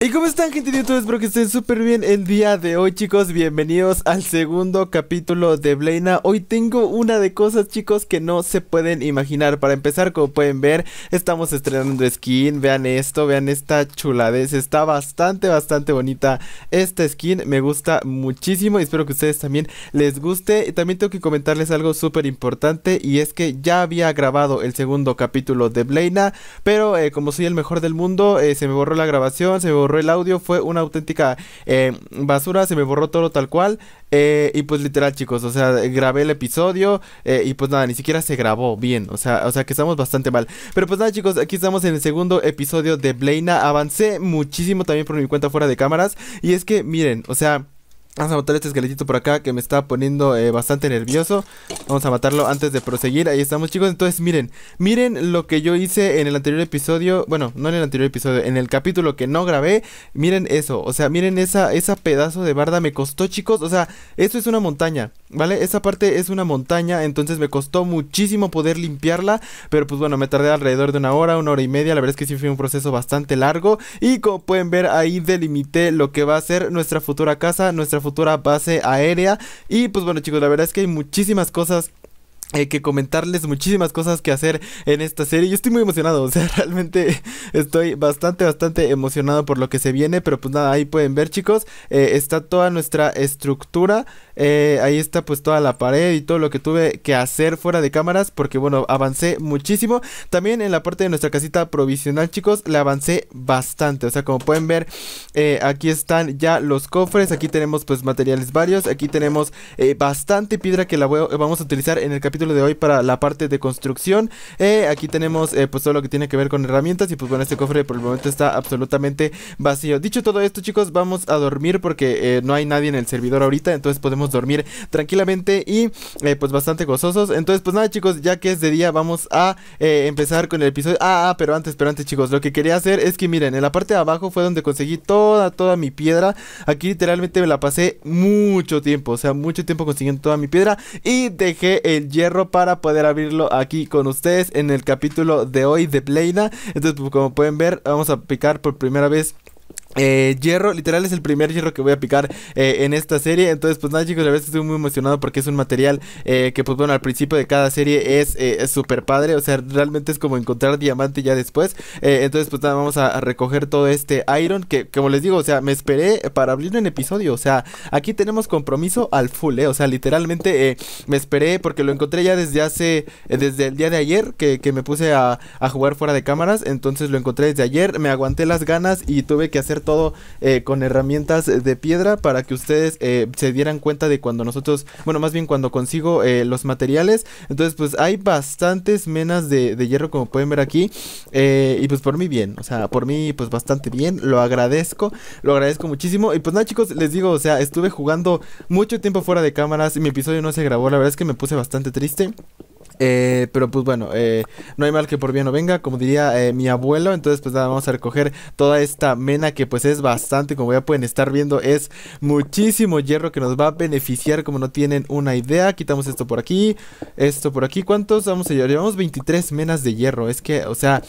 ¿Y cómo están gente de YouTube? Espero que estén súper bien el día de hoy chicos, bienvenidos al segundo capítulo de Blaina Hoy tengo una de cosas chicos que no se pueden imaginar Para empezar, como pueden ver, estamos estrenando skin, vean esto, vean esta chuladez Está bastante, bastante bonita esta skin, me gusta muchísimo y espero que a ustedes también les guste También tengo que comentarles algo súper importante y es que ya había grabado el segundo capítulo de Blaina Pero eh, como soy el mejor del mundo, eh, se me borró la grabación, se me borró el audio, fue una auténtica eh, basura, se me borró todo tal cual. Eh, y pues literal chicos, o sea, grabé el episodio eh, y pues nada, ni siquiera se grabó bien, o sea, o sea que estamos bastante mal. Pero pues nada chicos, aquí estamos en el segundo episodio de Blaina, avancé muchísimo también por mi cuenta fuera de cámaras y es que miren, o sea... Vamos a matar este esqueletito por acá que me está poniendo eh, bastante nervioso. Vamos a matarlo antes de proseguir. Ahí estamos chicos. Entonces miren, miren lo que yo hice en el anterior episodio. Bueno, no en el anterior episodio, en el capítulo que no grabé. Miren eso. O sea, miren esa, esa pedazo de barda. Me costó chicos. O sea, eso es una montaña. ¿Vale? Esa parte es una montaña, entonces me costó muchísimo poder limpiarla, pero pues bueno, me tardé alrededor de una hora, una hora y media, la verdad es que sí fue un proceso bastante largo y como pueden ver ahí delimité lo que va a ser nuestra futura casa, nuestra futura futura base aérea. Y pues bueno chicos, la verdad es que hay muchísimas cosas eh, que comentarles muchísimas cosas que hacer en esta serie. Yo estoy muy emocionado, o sea, realmente estoy bastante, bastante emocionado por lo que se viene. Pero pues nada, ahí pueden ver, chicos. Eh, está toda nuestra estructura. Eh, ahí está pues toda la pared y todo lo que tuve que hacer fuera de cámaras. Porque bueno, avancé muchísimo. También en la parte de nuestra casita provisional, chicos, le avancé bastante. O sea, como pueden ver, aquí están ya los cofres. Aquí tenemos pues materiales varios. Aquí tenemos bastante piedra que la vamos a utilizar en el capítulo de hoy para la parte de construcción. Eh, aquí tenemos eh, pues todo lo que tiene que ver con herramientas y pues bueno, este cofre por el momento está absolutamente vacío. Dicho todo esto chicos, vamos a dormir porque eh, no hay nadie en el servidor ahorita, entonces podemos dormir tranquilamente y pues bastante gozosos. Entonces pues nada chicos, ya que es de día vamos a empezar con el episodio. Ah, ah, pero antes, pero antes chicos, lo que quería hacer es que miren, en la parte de abajo fue donde conseguí toda, toda mi piedra. Aquí literalmente me la pasé mucho tiempo, o sea, mucho tiempo consiguiendo toda mi piedra y dejé el hierro para poder abrirlo aquí con ustedes en el capítulo de hoy de Pleina. Entonces, pues, como pueden ver, vamos a picar por primera vez eh, hierro, literal es el primer hierro que voy a picar eh, en esta serie. Entonces, pues nada, chicos, la verdad estoy muy emocionado porque es un material eh, que, pues bueno, al principio de cada serie es super padre. O sea, realmente es como encontrar diamante ya después. entonces, pues nada, vamos a, recoger todo este iron. Que, como les digo, o sea, me esperé para abrir un episodio. O sea, aquí tenemos compromiso al full, ¿eh? O sea, literalmente me esperé porque lo encontré ya desde hace, desde el día de ayer que, me puse a, a jugar fuera de cámaras. Entonces, lo encontré desde ayer, me aguanté las ganas y tuve que hacer todo eh, con herramientas de piedra para que ustedes eh, se dieran cuenta de cuando nosotros, bueno, más bien cuando consigo eh, los materiales. Entonces, pues hay bastantes menas de, de hierro como pueden ver aquí. y pues por mí bien, o sea, por mí pues bastante bien, lo agradezco, lo agradezco muchísimo. Y pues nada chicos, les digo, o sea, estuve jugando mucho tiempo fuera de cámaras, y mi episodio no se grabó, la verdad es que me puse bastante triste. Eh, pero pues bueno, eh, no hay mal que por bien no venga, como diría eh, mi abuelo. Entonces pues nada, vamos a recoger toda esta mena que pues es bastante, como ya pueden estar viendo, es muchísimo hierro que nos va a beneficiar como no tienen una idea. Quitamos esto por aquí, esto por aquí. ¿Cuántos vamos a llevar? Llevamos 23 menas de hierro. Es que, o sea,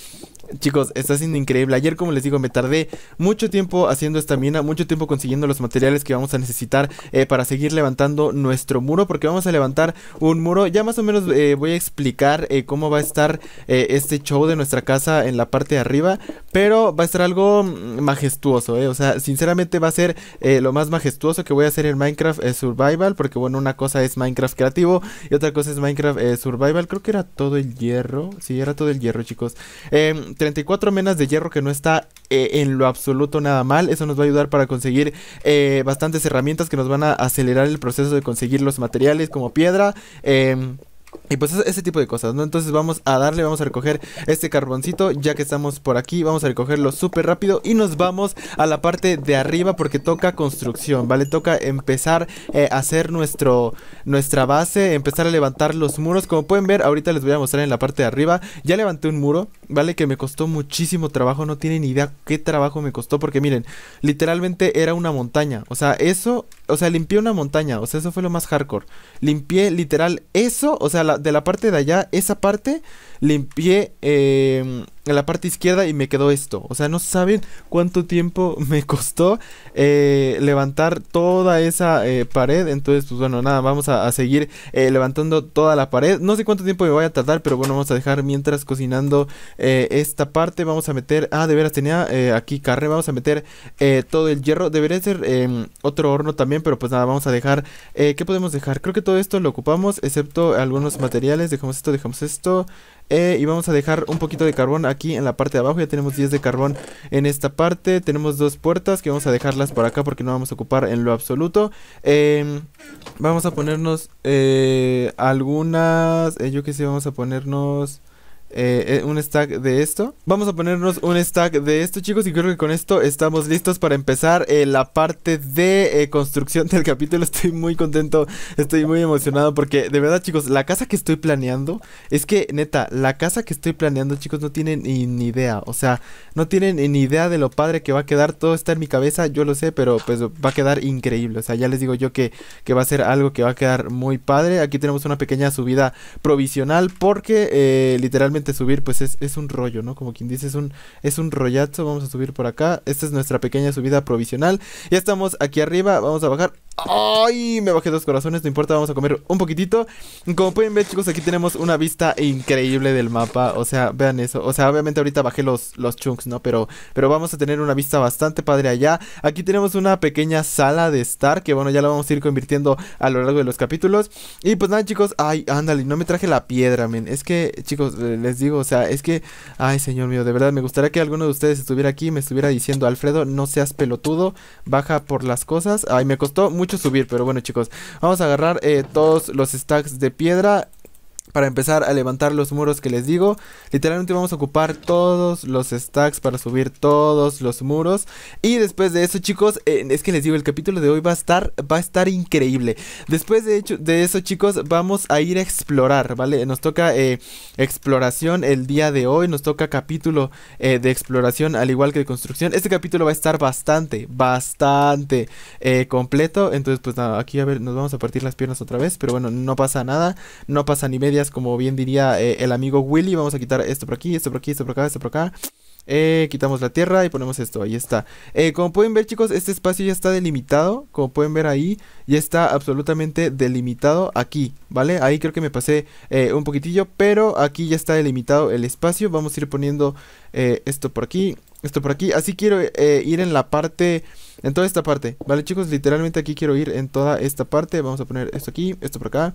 Chicos, está siendo increíble. Ayer, como les digo, me tardé mucho tiempo haciendo esta mina, mucho tiempo consiguiendo los materiales que vamos a necesitar eh, para seguir levantando nuestro muro, porque vamos a levantar un muro. Ya más o menos eh, voy a explicar eh, cómo va a estar este show de nuestra casa en la parte de arriba, pero va a estar algo mm, majestuoso, O sea, sinceramente va a ser lo más majestuoso que voy a hacer en Minecraft Survival, porque bueno, una cosa es Minecraft creativo y otra cosa es Minecraft Survival. Creo que era todo el hierro, sí, era todo el hierro, chicos. Eh, 34 menas de hierro que no está eh, en lo absoluto nada mal. Eso nos va a ayudar para conseguir eh, bastantes herramientas que nos van a acelerar el proceso de conseguir los materiales como piedra. Em, y pues ese tipo de cosas, ¿no? Entonces vamos a darle, vamos a recoger este carboncito, ya que estamos por aquí, vamos a recogerlo súper rápido y nos vamos a la parte de arriba porque toca construcción, ¿vale? Toca empezar eh, a hacer nuestro, nuestra base, empezar a levantar los muros, como pueden ver, ahorita les voy a mostrar en la parte de arriba, ya levanté un muro, Vale que me costó muchísimo trabajo, no tienen idea qué trabajo me costó, porque miren, literalmente era una montaña. O sea, eso, o sea, limpié una montaña, o sea, eso fue lo más hardcore. Limpié literal eso, o sea, de la parte de allá, esa parte, limpié em, la parte izquierda y me quedó esto. O sea, no saben cuánto tiempo me costó eh, levantar toda esa eh, pared. Entonces, pues bueno, nada, vamos a, seguir eh, levantando toda la pared. No sé cuánto tiempo me voy a tardar, pero bueno, vamos a dejar mientras cocinando esta parte. Vamos a meter, ah, de veras, tenía aquí carne. Vamos a meter todo el hierro. Debería ser em, otro horno también, pero pues nada, vamos a dejar. ¿Qué podemos dejar? Creo que todo esto lo ocupamos, excepto algunos materiales. Dejamos esto, dejamos esto. Eh, y vamos a dejar un poquito de carbón aquí en la parte de abajo. Ya tenemos 10 de carbón en esta parte. Tenemos dos puertas que vamos a dejarlas por acá porque no vamos a ocupar en lo absoluto. Em, vamos a ponernos eh, algunas... Eh, yo qué sé, vamos a ponernos... Eh, eh, un stack de esto. Vamos a ponernos un stack de esto, chicos. Y creo que con esto estamos listos para empezar eh, la parte de construcción del capítulo. Estoy muy contento, estoy muy emocionado porque de verdad, chicos, la casa que estoy planeando es que, neta, la casa que estoy planeando, chicos, no tienen ni, ni idea. O sea, no tienen ni idea de lo padre que va a quedar. Todo está en mi cabeza, yo lo sé, pero pues va a quedar increíble. O sea, ya les digo yo que, que va a ser algo que va a quedar muy padre. Aquí tenemos una pequeña subida provisional porque literalmente subir pues es, un rollo, ¿no? Como quien dice, es un, es un rollazo, vamos a subir por acá, esta es nuestra pequeña subida provisional, ya estamos aquí arriba, vamos a bajar, ¡Ay! Me bajé dos corazones, no importa, vamos a comer un poquitito. Como pueden ver, chicos, aquí tenemos una vista increíble del mapa. O sea, vean eso. O sea, obviamente ahorita bajé los, los chunks, ¿no? Pero, pero vamos a tener una vista bastante padre allá. Aquí tenemos una pequeña sala de estar, que bueno, ya la vamos a ir convirtiendo a lo largo de los capítulos. Y pues nada, chicos, ay, ándale, no me traje la piedra, men. Es que, chicos, les digo, o sea, es que, ay, señor mío, de verdad, me gustaría que alguno de ustedes estuviera aquí y me estuviera diciendo, Alfredo, no seas pelotudo, baja por las cosas. Ay, me costó mucho subir, pero bueno chicos. Vamos a agarrar eh, todos los stacks de piedra para empezar a levantar los muros que les digo. Literalmente vamos a ocupar todos los stacks para subir todos los muros. Y después de eso, chicos, eh, es que les digo, el capítulo de hoy va a estar, va a estar increíble. Después de, hecho, de eso, chicos, vamos a ir a explorar, ¿vale? Nos toca eh, exploración el día de hoy. Nos toca capítulo eh, de exploración al igual que de construcción. Este capítulo va a estar bastante, bastante completo. Entonces, pues aquí a ver, nos vamos a partir las piernas otra vez. Pero bueno, no pasa nada. No pasa ni media como bien diría eh, el amigo Willy. Vamos a quitar esto por aquí, esto por aquí, esto por acá, esto por acá. Eh, quitamos la tierra y ponemos esto, ahí está. Eh, como pueden ver chicos, este espacio ya está delimitado, como pueden ver ahí, ya está absolutamente delimitado aquí, ¿vale? Ahí creo que me pasé un poquitillo, pero aquí ya está delimitado el espacio, vamos a ir poniendo esto por aquí, esto por aquí, así quiero ir en la parte, en toda esta parte, ¿vale chicos? Literalmente aquí quiero ir en toda esta parte, vamos a poner esto aquí, esto por acá,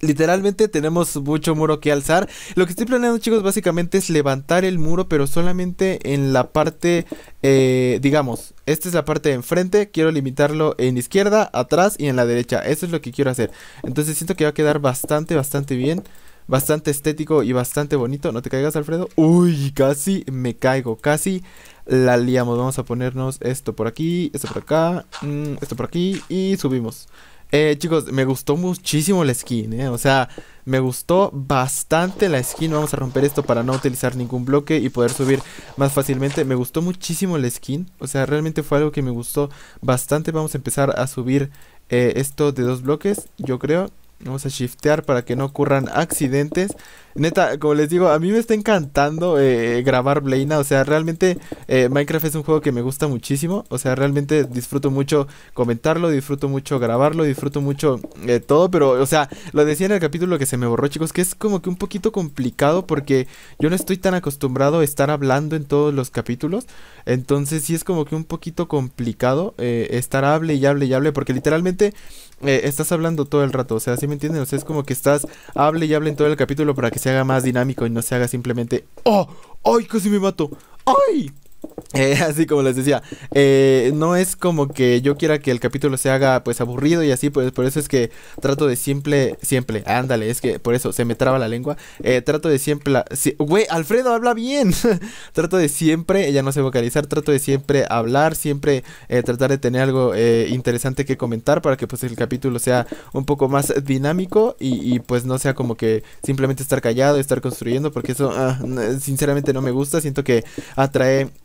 Literalmente tenemos mucho muro que alzar. Lo que estoy planeando, chicos, básicamente es levantar el muro, pero solamente en la parte, eh, digamos, esta es la parte de enfrente. Quiero limitarlo en izquierda, atrás y en la derecha. Eso es lo que quiero hacer. Entonces siento que va a quedar bastante, bastante bien. Bastante estético y bastante bonito. No te caigas, Alfredo. Uy, casi me caigo. Casi la liamos. Vamos a ponernos esto por aquí, esto por acá, mm, esto por aquí y subimos. Eh, chicos, me gustó muchísimo la skin, ¿eh? O sea, me gustó bastante la skin. Vamos a romper esto para no utilizar ningún bloque y poder subir más fácilmente. Me gustó muchísimo la skin. O sea, realmente fue algo que me gustó bastante. Vamos a empezar a subir eh, esto de dos bloques, yo creo. Vamos a shiftear para que no ocurran accidentes. Neta, como les digo, a mí me está encantando eh, grabar Blaina. O sea, realmente eh, Minecraft es un juego que me gusta muchísimo. O sea, realmente disfruto mucho comentarlo, disfruto mucho grabarlo, disfruto mucho eh, todo. Pero, o sea, lo decía en el capítulo que se me borró, chicos, que es como que un poquito complicado porque yo no estoy tan acostumbrado a estar hablando en todos los capítulos. Entonces sí es como que un poquito complicado estar hable y hable y hable porque literalmente eh, estás hablando todo el rato, o sea, ¿sí me entienden? O sea, es como que estás, hable y hable en todo el capítulo para que se haga más dinámico y no se haga simplemente, ¡oh! ¡Ay, casi me mato! ¡Ay! Eh, así como les decía, eh, no es como que yo quiera que el capítulo se haga pues aburrido y así, pues por eso es que trato de siempre siempre, ándale, es que por eso se me traba la lengua, eh, trato de siempre, güey, Alfredo habla bien, trato de siempre, ya no sé vocalizar, trato de siempre hablar, siempre tratar de tener algo interesante que comentar para que pues el capítulo sea un poco más dinámico y, pues no sea como que simplemente estar callado, estar construyendo, porque eso ah, sinceramente no me gusta, siento que atrae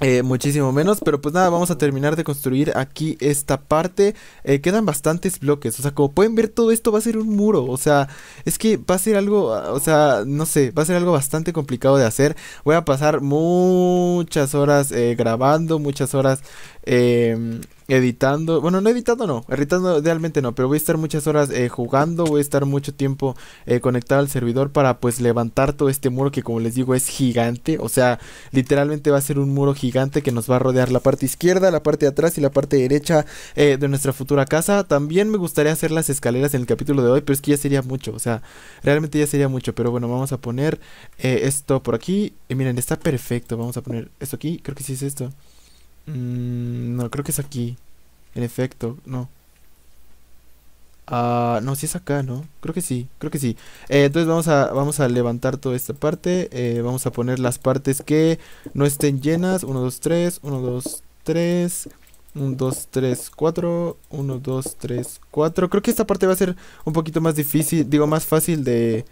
Eh, muchísimo menos, pero pues nada, vamos a terminar de construir aquí esta parte. Eh, quedan bastantes bloques, o sea, como pueden ver, todo esto va a ser un muro, o sea, es que va a ser algo, o sea, no sé, va a ser algo bastante complicado de hacer. Voy a pasar muchas horas eh, grabando, muchas horas em, editando, bueno, no editando, no, editando realmente no, pero voy a estar muchas horas jugando, voy a estar mucho tiempo conectado al servidor para pues levantar todo este muro que como les digo es gigante, o sea, literalmente va a ser un muro gigante gigante que nos va a rodear la parte izquierda, la parte de atrás y la parte derecha eh, de nuestra futura casa. También me gustaría hacer las escaleras en el capítulo de hoy, pero es que ya sería mucho, o sea, realmente ya sería mucho. Pero bueno, vamos a poner eh, esto por aquí. Y miren, está perfecto. Vamos a poner esto aquí, creo que sí es esto. Mm, no, creo que es aquí. En efecto, no. Ah, no, si es acá, ¿no? Creo que sí, creo que sí. Eh, entonces vamos a, vamos a levantar toda esta parte. Eh, vamos a poner las partes que no estén llenas. 1, 2, 3, 1, 2, 3. 1, 2, 3, 4. 1, 2, 3, 4. Creo que esta parte va a ser un poquito más difícil, digo, más fácil de,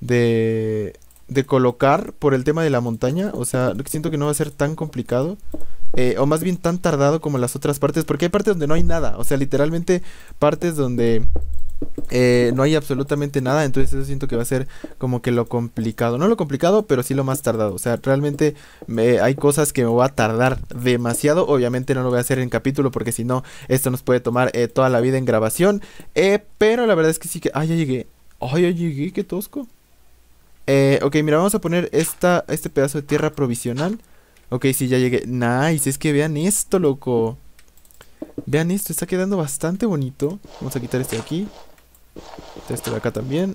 de, de colocar por el tema de la montaña. O sea, siento que no va a ser tan complicado. Eh, o más bien tan tardado como las otras partes. Porque hay partes donde no hay nada. O sea, literalmente partes donde eh, no hay absolutamente nada. Entonces eso siento que va a ser como que lo complicado. No lo complicado, pero sí lo más tardado. O sea, realmente hay cosas que me va a tardar demasiado. Obviamente no lo voy a hacer en capítulo porque si no, esto nos puede tomar eh, toda la vida en grabación. pero la verdad es que sí que... ¡Ay, ya llegué! ¡Ay, ya llegué! ¡Qué tosco! Eh, ok, mira, vamos a poner esta, este pedazo de tierra provisional. Ok, sí, ya llegué. Nice, es que vean esto, loco. Vean esto, está quedando bastante bonito. Vamos a quitar este de aquí. Este de acá también.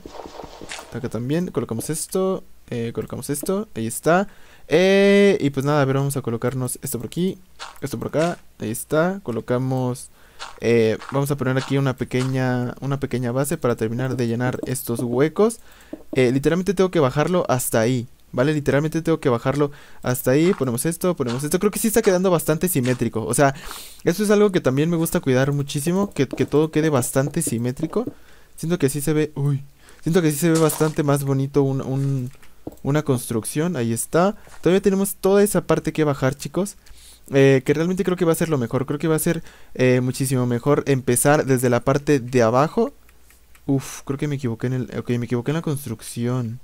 acá también. Colocamos esto. Eh, colocamos esto. Ahí está. Eh, y pues nada, a ver, vamos a colocarnos esto por aquí. Esto por acá. Ahí está. Colocamos eh, vamos a poner aquí una pequeña, una pequeña base para terminar de llenar estos huecos. Eh, literalmente tengo que bajarlo hasta ahí. ¿Vale? Literalmente tengo que bajarlo hasta ahí. Ponemos esto, ponemos esto. Creo que sí está quedando bastante simétrico. O sea, eso es algo que también me gusta cuidar muchísimo. Que, todo quede bastante simétrico. Siento que sí se ve... Uy. Siento que sí se ve bastante más bonito una construcción. Ahí está. Todavía tenemos toda esa parte que bajar, chicos eh, que realmente creo que va a ser lo mejor. Creo que va a ser eh, muchísimo mejor empezar desde la parte de abajo. Uf, creo que me equivoqué en el... Ok, me equivoqué en la construcción.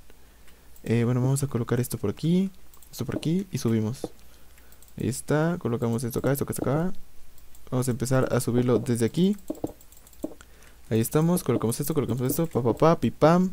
Eh, bueno, vamos a colocar esto por aquí. Esto por aquí y subimos. Ahí está. Colocamos esto acá, esto acá, esto acá. Vamos a empezar a subirlo desde aquí. Ahí estamos. Colocamos esto, colocamos esto. Pa, pa, pa, pipam.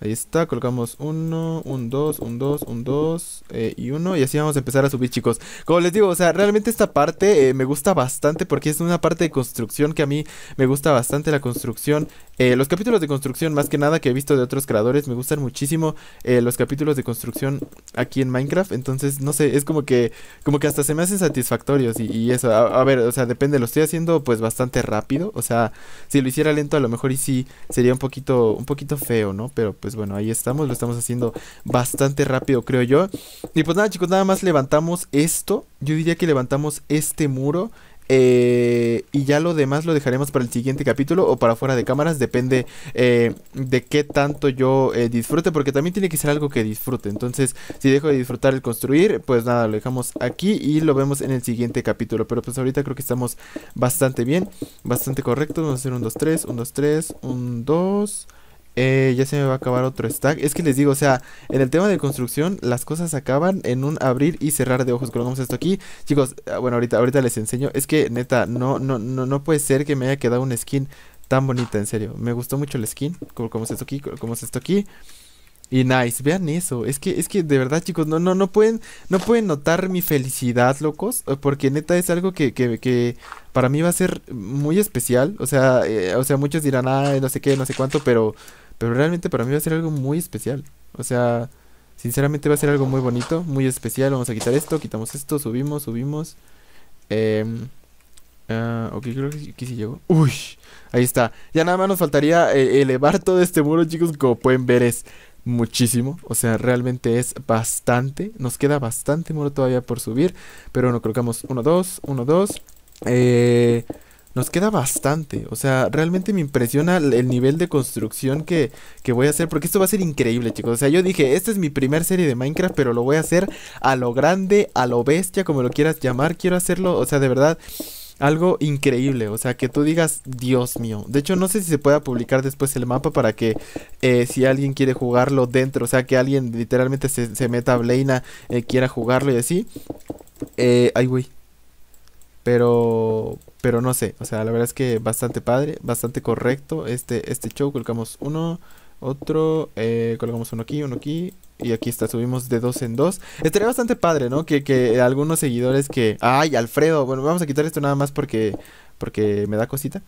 Ahí está, colocamos uno, un 2, un 2, un 2 eh, y uno y así vamos a empezar a subir chicos Como les digo, o sea, realmente esta parte eh, me gusta bastante porque es una parte de construcción que a mí me gusta bastante la construcción eh, Los capítulos de construcción más que nada que he visto de otros creadores me gustan muchísimo los capítulos de construcción aquí en Minecraft Entonces, no sé, es como que, como que hasta se me hacen satisfactorios y, eso a, ver, o sea, depende, lo estoy haciendo pues bastante rápido O sea, si lo hiciera lento a lo mejor y sí sería un poquito, un poquito feo, ¿no? Pero pues bueno, ahí estamos, lo estamos haciendo bastante rápido, creo yo. Y pues nada, chicos, nada más levantamos esto. Yo diría que levantamos este muro. Eh, y ya lo demás lo dejaremos para el siguiente capítulo o para fuera de cámaras, depende eh, de qué tanto yo eh, disfrute, porque también tiene que ser algo que disfrute. Entonces, si dejo de disfrutar el construir, pues nada, lo dejamos aquí y lo vemos en el siguiente capítulo. Pero pues ahorita creo que estamos bastante bien, bastante correcto. Vamos a hacer un 2, 3, un 2, 3, un 2. Eh, ya se me va a acabar otro stack. Es que les digo, o sea, en el tema de construcción, las cosas acaban en un abrir y cerrar de ojos. Colocamos esto aquí. Chicos, ah, bueno, ahorita, ahorita les enseño. Es que neta, no, no, no, no puede ser que me haya quedado un skin tan bonita, en serio. Me gustó mucho el skin. como Como esto aquí, colocamos esto aquí. Y nice, vean eso. Es que, es que de verdad, chicos, no, no, no pueden, no pueden notar mi felicidad, locos. Eh, porque neta es algo que, que, para mí va a ser muy especial. O sea, eh, o sea, muchos dirán, ah, no sé qué, no sé cuánto, pero pero realmente para mí va a ser algo muy especial. O sea, sinceramente va a ser algo muy bonito, muy especial. Vamos a quitar esto, quitamos esto, subimos, subimos. Eh, ok, creo que aquí sí llegó. Uy, ahí está. Ya nada más nos faltaría eh, elevar todo este muro, chicos. Como pueden ver es muchísimo. O sea, realmente es bastante. Nos queda bastante muro todavía por subir. Pero bueno, colocamos 1, 2, 1, 2. Eh nos queda bastante. O sea, realmente me impresiona el nivel de construcción que, voy a hacer. Porque esto va a ser increíble, chicos. O sea, yo dije, esta es mi primer serie de Minecraft, pero lo voy a hacer a lo grande, a lo bestia, como lo quieras llamar. Quiero hacerlo, o sea, de verdad. Algo increíble, o sea, que tú digas, Dios mío. De hecho, no sé si se pueda publicar después el mapa para que eh, si alguien quiere jugarlo dentro, o sea, que alguien literalmente se, meta a Blaina, eh, quiera jugarlo y así. Eh, ay, güey, pero, pero no sé, o sea, la verdad es que bastante padre, bastante correcto este, este show. Colocamos uno, otro, eh, colocamos uno aquí, uno aquí, y aquí está, subimos de dos en dos. Estaría bastante padre, ¿no? Que, algunos seguidores que... ¡Ay, Alfredo! Bueno, vamos a quitar esto nada más porque porque me da cosita.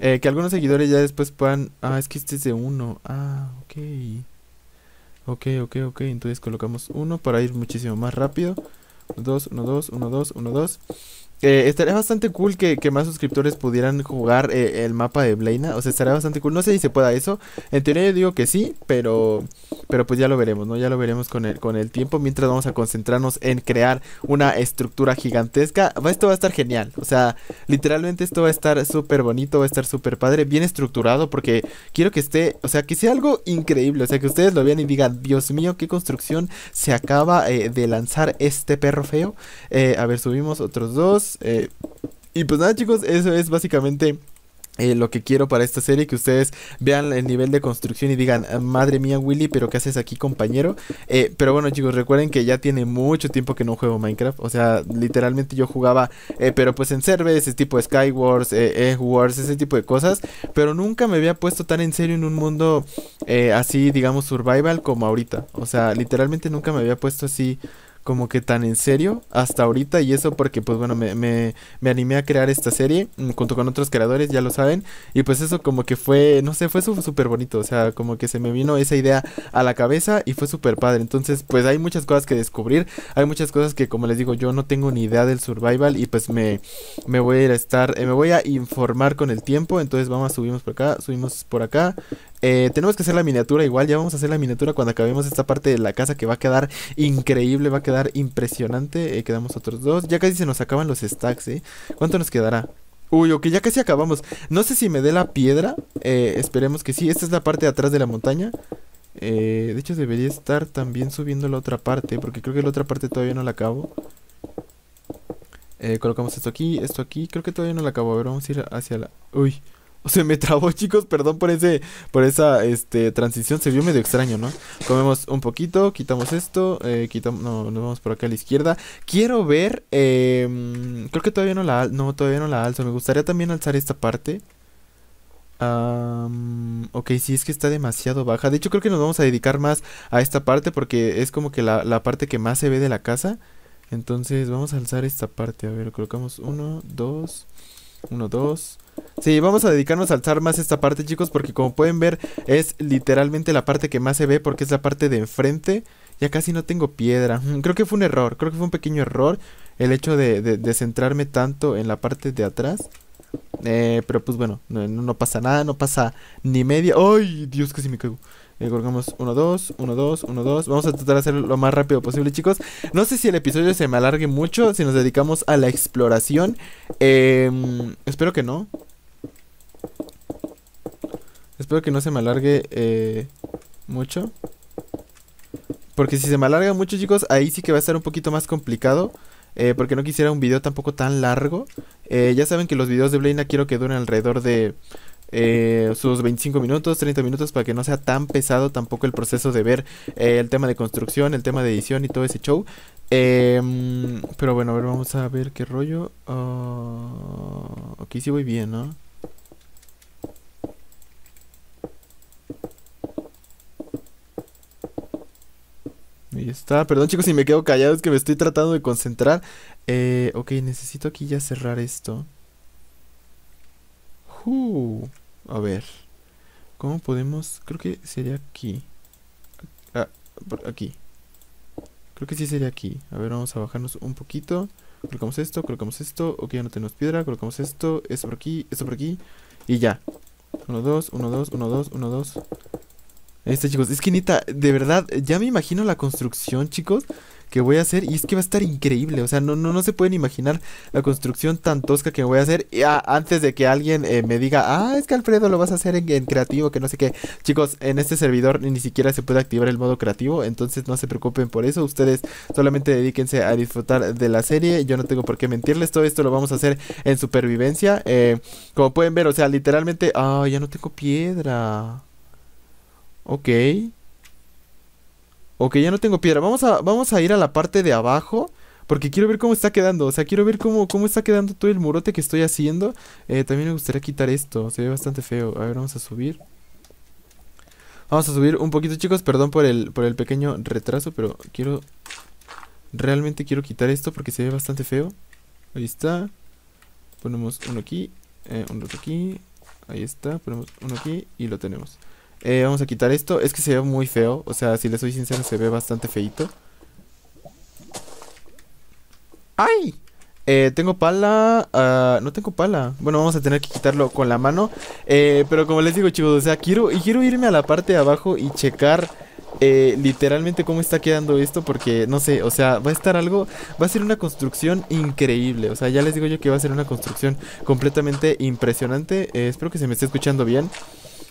Eh, que algunos seguidores ya después puedan... Ah, es que este es de uno. Ah, ok. Ok, ok, ok. Entonces colocamos uno para ir muchísimo más rápido. Dos, uno, dos, uno, dos, uno, dos eh, estaría bastante cool que, más suscriptores pudieran jugar eh, el mapa de Blaina. O sea, estaría bastante cool. No sé si se pueda eso. En teoría yo digo que sí, pero, pero pues ya lo veremos, ¿no? Ya lo veremos con el, con el tiempo. Mientras vamos a concentrarnos en crear una estructura gigantesca. Esto va a estar genial. O sea, literalmente esto va a estar súper bonito, va a estar súper padre, bien estructurado. Porque quiero que esté, o sea, que sea algo increíble. O sea, que ustedes lo vean y digan, Dios mío, qué construcción se acaba eh, de lanzar este perro feo. a ver, subimos otros dos. Eh, y pues nada chicos, eso es básicamente... Eh, lo que quiero para esta serie, que ustedes vean el nivel de construcción y digan, ah, madre mía Willy, pero ¿qué haces aquí compañero? Eh, pero bueno chicos, recuerden que ya tiene mucho tiempo que no juego Minecraft, o sea, literalmente yo jugaba, pero pues en server, ese tipo de Skywars, Wars, ese tipo de cosas, pero nunca me había puesto tan en serio en un mundo así, digamos, survival como ahorita, o sea, literalmente nunca me había puesto así como que tan en serio hasta ahorita y eso porque pues bueno me, animé a crear esta serie mm, junto con otros creadores ya lo saben y pues eso como que fue no sé fue súper bonito o sea como que se me vino esa idea a la cabeza y fue súper padre entonces pues hay muchas cosas que descubrir hay muchas cosas que como les digo yo no tengo ni idea del survival y pues me, me voy a ir a estar eh, me voy a informar con el tiempo entonces vamos subimos por acá subimos por acá eh, tenemos que hacer la miniatura igual, ya vamos a hacer la miniatura cuando acabemos esta parte de la casa que va a quedar increíble, va a quedar impresionante. Eh, quedamos otros dos, ya casi se nos acaban los stacks, ¿eh? ¿Cuánto nos quedará? Uy, ok, ya casi acabamos. No sé si me dé la piedra, eh, esperemos que sí. Esta es la parte de atrás de la montaña. de hecho debería estar también subiendo la otra parte, porque creo que la otra parte todavía no la acabo. colocamos esto aquí, esto aquí, creo que todavía no la acabo. A ver, vamos a ir hacia la... Uy, Se me trabó, chicos, perdón por ese por esa este transición, se vio medio extraño, ¿no? Comemos un poquito, quitamos esto, eh, quitamos no, nos vamos por acá a la izquierda. Quiero ver em, creo que todavía no la no todavía no la alzo, me gustaría también alzar esta parte. ok, sí, es que está demasiado baja. De hecho, creo que nos vamos a dedicar más a esta parte porque es como que la, la parte que más se ve de la casa. Entonces, vamos a alzar esta parte. A ver, colocamos uno, dos, uno, dos. Sí, vamos a dedicarnos a alzar más esta parte, chicos, porque como pueden ver, es literalmente la parte que más se ve porque es la parte de enfrente. Ya casi no tengo piedra. Mm, creo que fue un error, creo que fue un pequeño error el hecho de, de, centrarme tanto en la parte de atrás. Eh, pero pues bueno, no, no, pasa nada, no pasa ni media. ¡Ay, Dios, casi me cago! colgamos eh, colocamos 1, 2, 1, 2, 1, 2. Vamos a tratar de hacerlo lo más rápido posible, chicos. No sé si el episodio se me alargue mucho, si nos dedicamos a la exploración. Em, espero que no. Espero que no se me alargue eh, mucho. Porque si se me alarga mucho, chicos, ahí sí que va a estar un poquito más complicado. Eh, porque no quisiera un video tampoco tan largo. ya saben que los videos de Blaina quiero que duren alrededor de eh, sus 25 minutos, 30 minutos para que no sea tan pesado tampoco el proceso de ver eh, el tema de construcción, el tema de edición y todo ese show. Em, pero bueno, a ver, vamos a ver qué rollo. aquí ah, sí voy bien, ¿no? Ahí está. Perdón, chicos, si me quedo callado, es que me estoy tratando de concentrar. Eh, ok, necesito aquí ya cerrar esto. Uh. A ver. ¿Cómo podemos? Creo que sería aquí. Ah, aquí. Creo que sí sería aquí. A ver, vamos a bajarnos un poquito. Colocamos esto, colocamos esto. Ok, ya no tenemos piedra. Colocamos esto, esto por aquí, esto por aquí. Y ya. uno 2, 1, 2, 1, 2, 1, 2. Este, chicos. Es que de verdad, ya me imagino la construcción, chicos que voy a hacer. Y es que va a estar increíble. O sea, no, no, no se pueden imaginar la construcción tan tosca que voy a hacer. Y, antes de que alguien eh, me diga, ah, es que Alfredo lo vas a hacer en, creativo, que no sé qué. Chicos, en este servidor ni siquiera se puede activar el modo creativo. Entonces no se preocupen por eso. Ustedes solamente dedíquense a disfrutar de la serie. Yo no tengo por qué mentirles. Todo esto lo vamos a hacer en supervivencia. Eh, como pueden ver, o sea, literalmente... Ah, ya no tengo piedra. Ok. Ok, ya no tengo piedra. Vamos a, vamos a ir a la parte de abajo. Porque quiero ver cómo está quedando. O sea, quiero ver cómo, cómo está quedando todo el murote que estoy haciendo. Eh, también me gustaría quitar esto. Se ve bastante feo. A ver, vamos a subir. Vamos a subir un poquito, chicos. Perdón por el, por el pequeño retraso, pero quiero... Realmente quiero quitar esto porque se ve bastante feo. Ahí está. Ponemos uno aquí. Eh, uno aquí. Ahí está. Ponemos uno aquí y lo tenemos. Eh, vamos a quitar esto. Es que se ve muy feo. O sea, si les soy sincero, se ve bastante feito. ¡Ay! Eh, tengo pala. Ah, no tengo pala. Bueno, vamos a tener que quitarlo con la mano. Eh, pero como les digo, chicos, o sea, quiero, quiero irme a la parte de abajo y checar. literalmente cómo está quedando esto porque no sé, o sea, va a estar algo, va a ser una construcción increíble, o sea, ya les digo yo que va a ser una construcción completamente impresionante, espero que se me esté escuchando bien.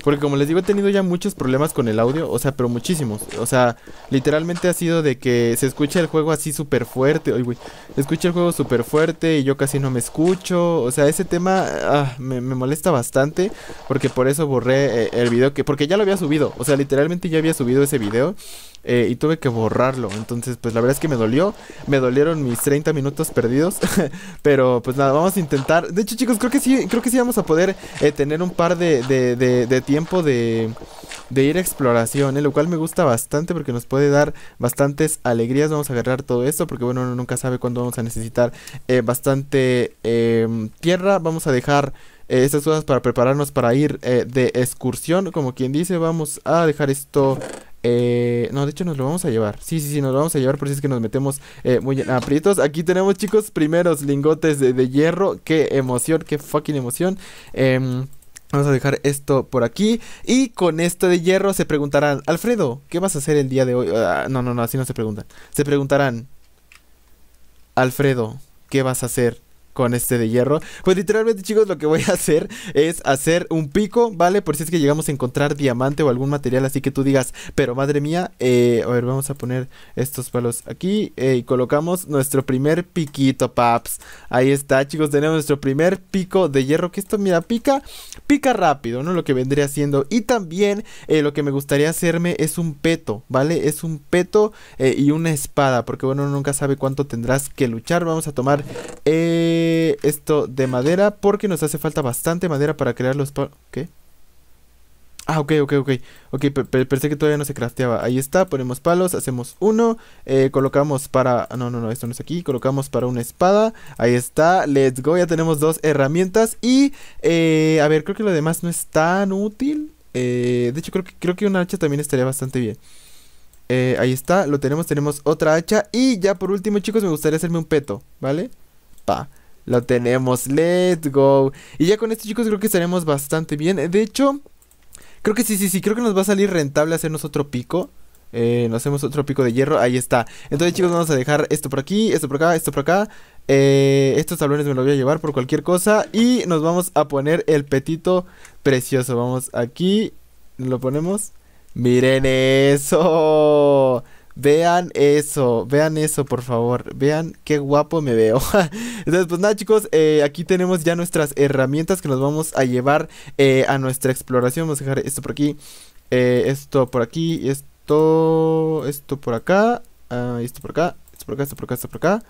Porque como les digo, he tenido ya muchos problemas con el audio, o sea, pero muchísimos. O sea, literalmente ha sido de que se escucha el juego así súper fuerte. Oye, güey, escucha el juego súper fuerte y yo casi no me escucho. O sea, ese tema ah, me, molesta bastante porque por eso borré eh, el video que... Porque ya lo había subido, o sea, literalmente ya había subido ese video. Eh, y tuve que borrarlo. Entonces, pues la verdad es que me dolió. Me dolieron mis 30 minutos perdidos. pero pues nada, vamos a intentar. De hecho, chicos, creo que sí, creo que sí vamos a poder eh, tener un par de, tiempo de, ir a exploración, eh, lo cual me gusta bastante porque nos puede dar bastantes alegrías. Vamos a agarrar todo esto porque, bueno, uno nunca sabe cuándo vamos a necesitar bastante em, tierra. Vamos a dejar estas cosas para prepararnos para ir de excursión. Como quien dice, vamos a dejar esto eh, no, de hecho nos lo vamos a llevar. Sí, sí, sí, nos lo vamos a llevar por si es que nos metemos eh, muy aprietos. Aquí tenemos, chicos, primeros lingotes de, hierro. Qué emoción, qué fucking emoción. Em, vamos a dejar esto por aquí. Y con esto de hierro se preguntarán, Alfredo, ¿qué vas a hacer el día de hoy? Ah, no, no, no, así no se preguntan. Se preguntarán, Alfredo, ¿qué vas a hacer con este de hierro. Pues literalmente, chicos, lo que voy a hacer es hacer un pico, ¿vale? Por si es que llegamos a encontrar diamante o algún material así que tú digas, pero madre mía, eh, a ver, vamos a poner estos palos aquí eh, y colocamos nuestro primer piquito, paps. Ahí está, chicos, tenemos nuestro primer pico de hierro, que esto, mira, pica, pica rápido, ¿no? Lo que vendría haciendo Y también eh, lo que me gustaría hacerme es un peto, ¿vale? Es un peto eh, y una espada, porque bueno, nunca sabe cuánto tendrás que luchar. Vamos a tomar esto de madera porque nos hace falta bastante madera para crear los... ¿Qué? Ah, ok, ok, ok. Ok, pensé que todavía no se crafteaba. Ahí está, ponemos palos, hacemos uno. Eh, colocamos para... Ah, no, no, no, esto no es aquí. Colocamos para una espada. Ahí está, let's go. Ya tenemos dos herramientas. Y, eh, a ver, creo que lo demás no es tan útil. Eh, de hecho, creo que, creo que una hacha también estaría bastante bien. ahí está, lo tenemos, tenemos otra hacha. Y ya por último, chicos, me gustaría hacerme un peto, ¿vale? Pa. Lo tenemos, let's go. Y ya con esto, chicos, creo que estaremos bastante bien. De hecho, creo que sí, sí, sí. Creo que nos va a salir rentable hacernos otro pico. Eh, nos hacemos otro pico de hierro. Ahí está. Entonces, chicos, vamos a dejar esto por aquí, esto por acá, esto por acá. Eh, estos tablones me los voy a llevar por cualquier cosa. Y nos vamos a poner el petito precioso. Vamos aquí. Lo ponemos. Miren eso. Vean eso, vean eso, por favor. Vean qué guapo me veo. Entonces, pues nada, chicos, eh, aquí tenemos ya nuestras herramientas que nos vamos a llevar eh, a nuestra exploración. Vamos a dejar esto por aquí, eh, esto por aquí, esto, esto ah, esto por acá, esto por acá, esto por acá. Esto por acá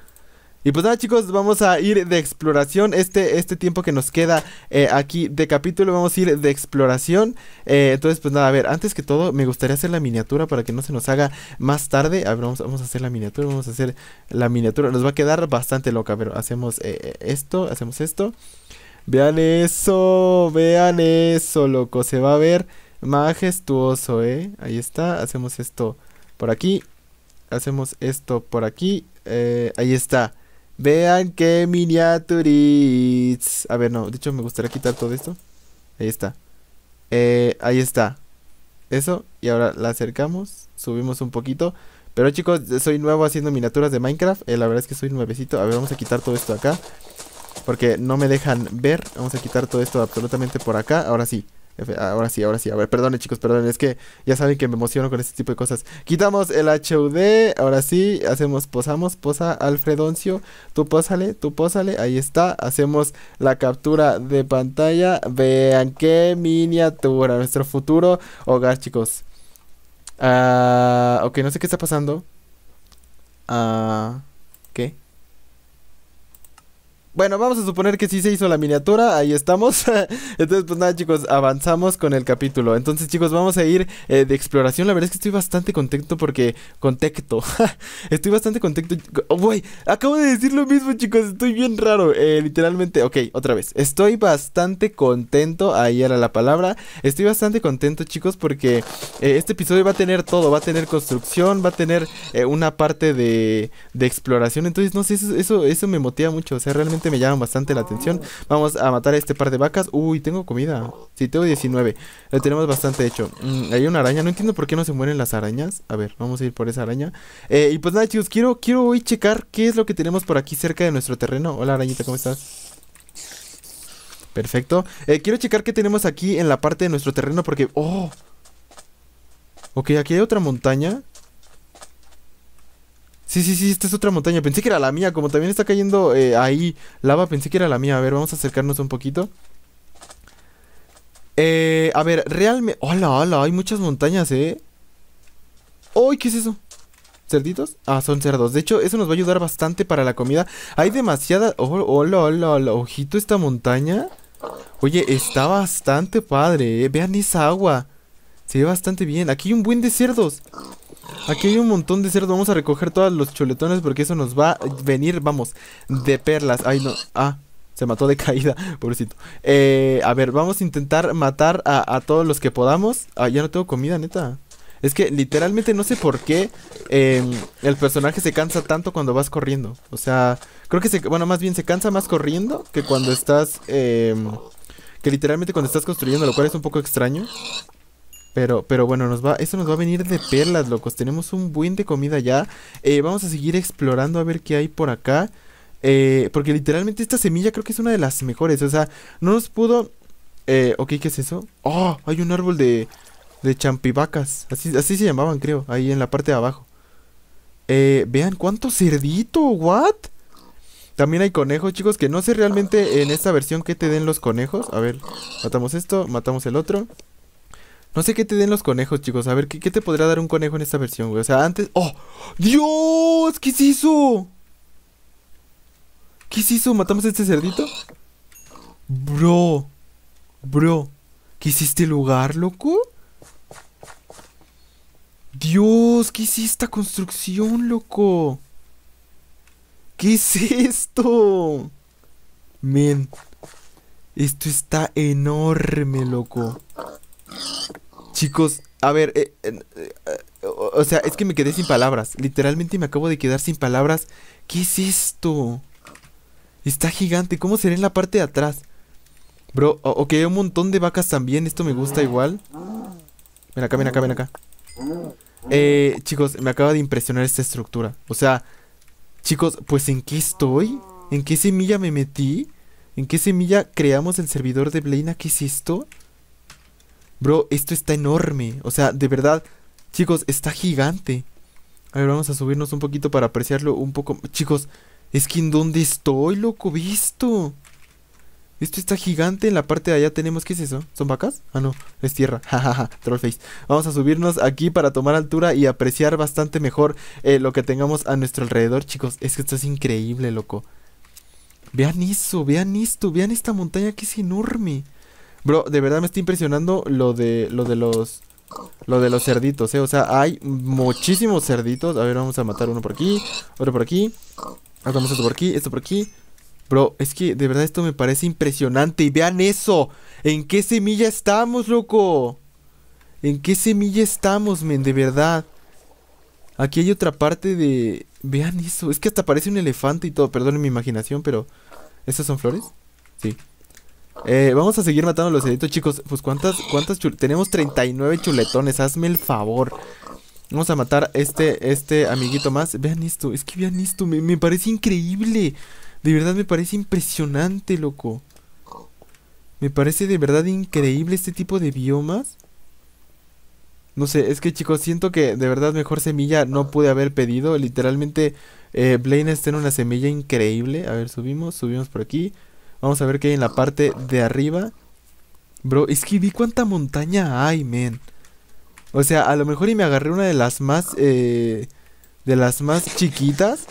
y pues nada chicos, vamos a ir de exploración, este, este tiempo que nos queda eh, aquí de capítulo vamos a ir de exploración eh, Entonces pues nada, a ver, antes que todo me gustaría hacer la miniatura para que no se nos haga más tarde A ver, vamos, a hacer la miniatura, vamos a hacer la miniatura, nos va a quedar bastante loca Pero hacemos eh, esto, hacemos esto Vean eso, vean eso loco, se va a ver majestuoso, eh Ahí está, hacemos esto por aquí Hacemos esto por aquí, ahí está Vean qué miniaturiz. A ver, no, de hecho me gustaría quitar todo esto. Ahí está. Eh, ahí está. Eso, y ahora la acercamos, subimos un poquito. Pero chicos, soy nuevo haciendo miniaturas de Minecraft. Eh, la verdad es que soy nuevecito. A ver, vamos a quitar todo esto acá. Porque no me dejan ver. Vamos a quitar todo esto absolutamente por acá. Ahora sí. Ahora sí, ahora sí. A ver, perdone chicos, perdón. Es que ya saben que me emociono con este tipo de cosas. Quitamos el HUD. Ahora sí, hacemos, posamos, posa Alfredoncio. Tú posale, tú posale Ahí está. Hacemos la captura de pantalla. Vean qué miniatura. Nuestro futuro hogar, chicos. Ah, ok, no sé qué está pasando. Ah, ¿qué? Bueno, vamos a suponer que sí se hizo la miniatura, ahí estamos. Entonces, pues nada, chicos, avanzamos con el capítulo. Entonces, chicos, vamos a ir eh, de exploración. La verdad es que estoy bastante contento porque. Contecto, estoy bastante contento. Oh, acabo de decir lo mismo, chicos. Estoy bien raro. Eh, literalmente, ok, otra vez. Estoy bastante contento. Ahí era la palabra. Estoy bastante contento, chicos, porque eh, este episodio va a tener todo. Va a tener construcción, va a tener una parte de, de exploración. Entonces, no sé, eso, eso, eso me motiva mucho. O sea, realmente me llaman bastante la atención. Vamos a matar a este par de vacas. Uy, tengo comida. Sí, tengo 19. Lo tenemos bastante hecho. Mm, hay una araña. No entiendo por qué no se mueren las arañas. A ver, vamos a ir por esa araña. Eh, y pues nada, chicos, quiero, quiero hoy checar qué es lo que tenemos por aquí cerca de nuestro terreno. Hola, arañita, ¿cómo estás? Perfecto. Eh, quiero checar qué tenemos aquí en la parte de nuestro terreno porque... ¡Oh! Ok, aquí hay otra montaña. Sí, sí, sí, esta es otra montaña. Pensé que era la mía. Como también está cayendo eh, ahí lava, pensé que era la mía. A ver, vamos a acercarnos un poquito. Eh, a ver, realmente... Hola, hola, hay muchas montañas, ¿eh? ¡Uy, qué es eso! ¿Cerditos? Ah, son cerdos. De hecho, eso nos va a ayudar bastante para la comida. Hay demasiada... Oh, hola, hola, hola. Ojito esta montaña. Oye, está bastante padre, ¿eh? Vean esa agua. Se ve bastante bien. Aquí hay un buen de cerdos. Aquí hay un montón de cerdo. Vamos a recoger todos los chuletones porque eso nos va a venir, vamos, de perlas. Ay, no. Ah, se mató de caída, pobrecito. Eh, a ver, vamos a intentar matar a, todos los que podamos. Ah, ya no tengo comida, neta. Es que literalmente no sé por qué em, el personaje se cansa tanto cuando vas corriendo. O sea, creo que se... Bueno, más bien se cansa más corriendo que cuando estás... Em, que literalmente cuando estás construyendo, lo cual es un poco extraño. Pero, pero bueno, nos va, esto nos va a venir de perlas, locos. Tenemos un buen de comida ya. Eh, vamos a seguir explorando a ver qué hay por acá. Eh, porque literalmente esta semilla creo que es una de las mejores. O sea, no nos pudo... Eh, ok, ¿qué es eso? Oh, hay un árbol de, de champivacas. Así, así se llamaban, creo. Ahí en la parte de abajo. vean cuánto cerdito, what? También hay conejos, chicos, que no sé realmente en esta versión qué te den los conejos. A ver, matamos esto, matamos el otro. No sé qué te den los conejos, chicos. A ver, ¿qué, te podrá dar un conejo en esta versión, güey? O sea, antes... ¡Oh! ¡Dios! ¿Qué se hizo? ¿Qué se hizo? ¿Matamos a este cerdito? Bro. Bro. ¿Qué es este lugar, loco? Dios, ¿qué es esta construcción, loco? ¿Qué es esto? Men. Esto está enorme, loco. Chicos, a ver, eh, eh, o sea, es que me quedé sin palabras. Literalmente me acabo de quedar sin palabras. ¿Qué es esto? Está gigante. ¿Cómo será en la parte de atrás? Bro, ok, hay un montón de vacas también. Esto me gusta igual. Ven acá, ven acá, ven acá. Eh, chicos, me acaba de impresionar esta estructura. O sea, chicos, pues ¿en qué estoy? ¿En qué semilla me metí? ¿En qué semilla creamos el servidor de Blaina? ¿Qué es esto? Bro, esto está enorme. O sea, de verdad, chicos, está gigante. A ver, vamos a subirnos un poquito para apreciarlo un poco. Chicos, es que en dónde estoy, loco, visto. Esto está gigante. En la parte de allá tenemos. ¿Qué es eso? ¿Son vacas? Ah, no. Es tierra. Jajaja. Trollface. Vamos a subirnos aquí para tomar altura y apreciar bastante mejor eh, lo que tengamos a nuestro alrededor, chicos. Es que esto es increíble, loco. Vean eso. Vean esto. Vean esta montaña que es enorme. Bro, de verdad me está impresionando lo de, lo de los... Lo de los cerditos, eh. O sea, hay muchísimos cerditos. A ver, vamos a matar uno por aquí, otro por aquí. Matamos esto por aquí, esto por aquí. Bro, es que de verdad esto me parece impresionante. Y vean eso. ¿En qué semilla estamos, loco? ¿En qué semilla estamos, men? De verdad. Aquí hay otra parte de... Vean eso. Es que hasta parece un elefante y todo. Perdón mi imaginación, pero... ¿Estas son flores? Sí. Eh, vamos a seguir matando los editos, chicos. Pues cuántas, cuántas Tenemos 39 chuletones, hazme el favor. Vamos a matar este, este amiguito más. Vean esto, es que vean esto, me, parece increíble. De verdad me parece impresionante, loco. Me parece de verdad increíble este tipo de biomas. No sé, es que chicos, siento que de verdad mejor semilla no pude haber pedido. Literalmente, eh, Blaine está en una semilla increíble. A ver, subimos, subimos por aquí. Vamos a ver qué hay en la parte de arriba. Bro, es que vi cuánta montaña hay, men. O sea, a lo mejor y me agarré una de las más, eh, de las más chiquitas.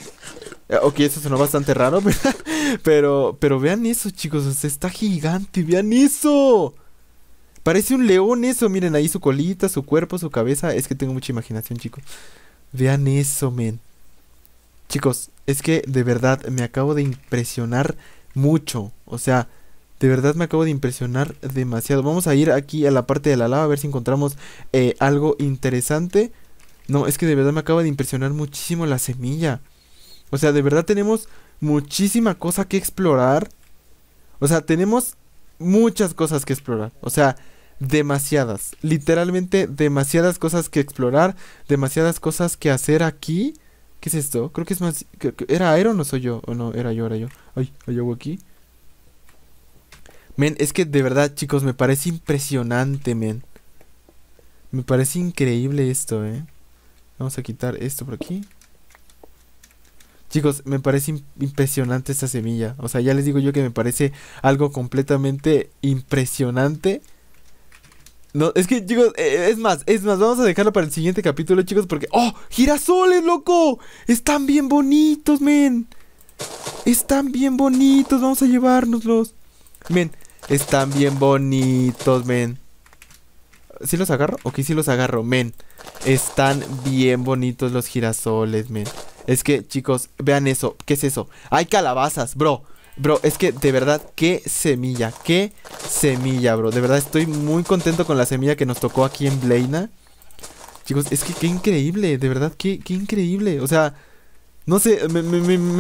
Eh, ok, eso sonó bastante raro, pero, pero, pero vean eso, chicos. O sea, está gigante, vean eso. Parece un león eso, miren ahí su colita, su cuerpo, su cabeza. Es que tengo mucha imaginación, chicos. Vean eso, men. Chicos, es que de verdad me acabo de impresionar mucho. O sea, de verdad me acabo de impresionar demasiado. Vamos a ir aquí a la parte de la lava a ver si encontramos eh, algo interesante. No, es que de verdad me acaba de impresionar muchísimo la semilla. O sea, de verdad tenemos muchísima cosa que explorar. O sea, tenemos muchas cosas que explorar. O sea, demasiadas. Literalmente demasiadas cosas que explorar. Demasiadas cosas que hacer aquí. ¿Qué es esto? Creo que es más... ¿Era Aero o soy yo? ¿O no? Era yo, era yo. Ay, hay algo aquí. Men, es que de verdad, chicos, me parece impresionante, men. Me parece increíble esto, eh. Vamos a quitar esto por aquí. Chicos, me parece impresionante esta semilla. O sea, ya les digo yo que me parece algo completamente impresionante. No, es que, chicos, eh, es más, es más, vamos a dejarlo para el siguiente capítulo, chicos, porque. ¡Oh! ¡Girasoles, loco! Están bien bonitos, men. Están bien bonitos, vamos a llevárnoslos. Men, están bien bonitos, men. ¿Sí los agarro? Ok, sí los agarro, men. Están bien bonitos los girasoles, men. Es que, chicos, vean eso. ¿Qué es eso? Hay calabazas, bro. Bro, es que de verdad, qué semilla, qué semilla, bro. De verdad estoy muy contento con la semilla que nos tocó aquí en Blaina. Chicos, es que qué increíble, de verdad, qué, qué increíble. O sea, no sé, me,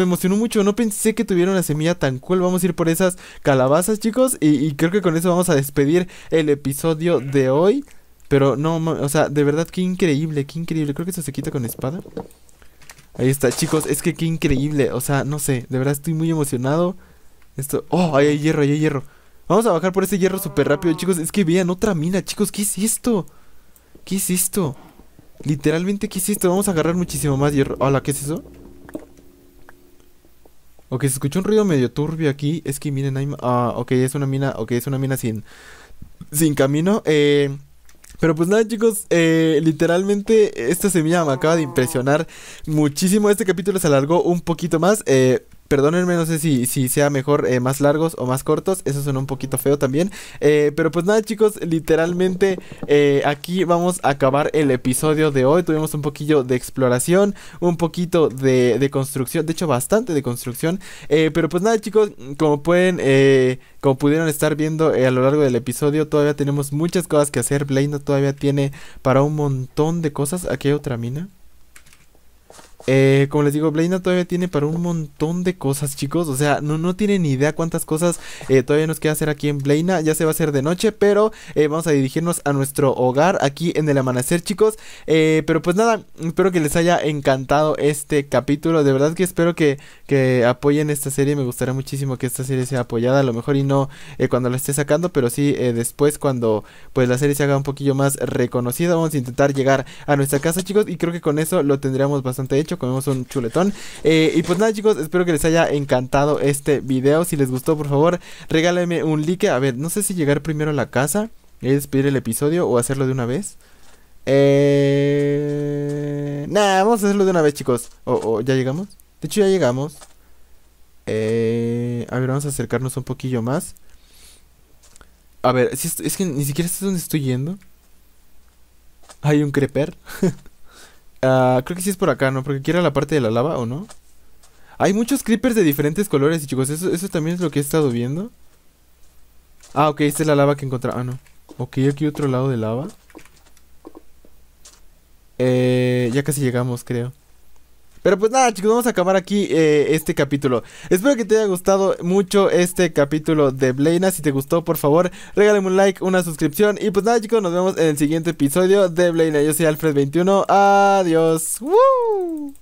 emocionó mucho. No pensé que tuviera una semilla tan cool. Vamos a ir por esas calabazas, chicos. Y, y, creo que con eso vamos a despedir el episodio de hoy. Pero no, o sea, de verdad, qué increíble, qué increíble. Creo que eso se quita con espada. Ahí está, chicos. Es que qué increíble. O sea, no sé, de verdad estoy muy emocionado. Esto. Oh, ahí hay hierro, ahí hay hierro. Vamos a bajar por ese hierro súper rápido, chicos. Es que vean, otra mina, chicos. ¿Qué es esto? ¿Qué es esto? Literalmente, ¿qué es esto? Vamos a agarrar muchísimo más hierro. Hola, ¿qué es eso? Ok, se escuchó un ruido medio turbio aquí. Es que miren, hay... Ah, ok, es una mina... Ok, es una mina sin... Sin camino. Eh... Pero pues nada chicos, eh, literalmente esta semilla me acaba de impresionar muchísimo. Este capítulo se alargó un poquito más. Eh, Perdónenme, no sé si, si sea mejor eh, más largos o más cortos. Eso suena un poquito feo también. Eh, pero pues nada, chicos, literalmente eh, aquí vamos a acabar el episodio de hoy. Tuvimos un poquillo de exploración, un poquito de, construcción, de hecho bastante de construcción. pero pues nada, chicos, como pueden, como pudieron estar viendo a lo largo del episodio, todavía tenemos muchas cosas que hacer. Blaine todavía tiene para un montón de cosas. Aquí hay otra mina. Eh, como les digo, Blaina todavía tiene para un montón de cosas, chicos. O sea, no, no tienen ni idea cuántas cosas eh, todavía nos queda hacer aquí en Blaina. Ya se va a hacer de noche, pero eh, vamos a dirigirnos a nuestro hogar aquí en el amanecer, chicos. pero pues nada, espero que les haya encantado este capítulo. De verdad que espero que, apoyen esta serie. Me gustaría muchísimo que esta serie sea apoyada. A lo mejor y no cuando la esté sacando, pero sí después cuando pues la serie se haga un poquillo más reconocida. Vamos a intentar llegar a nuestra casa, chicos. Y creo que con eso lo tendríamos bastante hecho comemos un chuletón. Eh, y pues nada chicos, espero que les haya encantado este video. Si les gustó, por favor, regálenme un like. A ver, no sé si llegar primero a la casa, y despedir el episodio o hacerlo de una vez. Eh... Nah, vamos a hacerlo de una vez chicos. O ya llegamos. De hecho ya llegamos. Eh... A ver, vamos a acercarnos un poquillo más. A ver, es, es que ni siquiera sé dónde estoy yendo. Hay un creper. Ah, creo que sí es por acá, ¿no? Porque quiera la parte de la lava, ¿o no? Hay muchos creepers de diferentes colores, Y chicos. Eso, también es lo que he estado viendo. Ah, ok, esta es la lava que encontré. Ah, no. Ok, aquí otro lado de lava. Eh, ya casi llegamos, creo. Pero pues nada, chicos, vamos a acabar aquí eh, este capítulo. Espero que te haya gustado mucho este capítulo de Blaina. Si te gustó, por favor, regálame un like, una suscripción. Y pues nada, chicos, nos vemos en el siguiente episodio de Blaina. Yo soy Alfred21. Adiós. ¡Woo!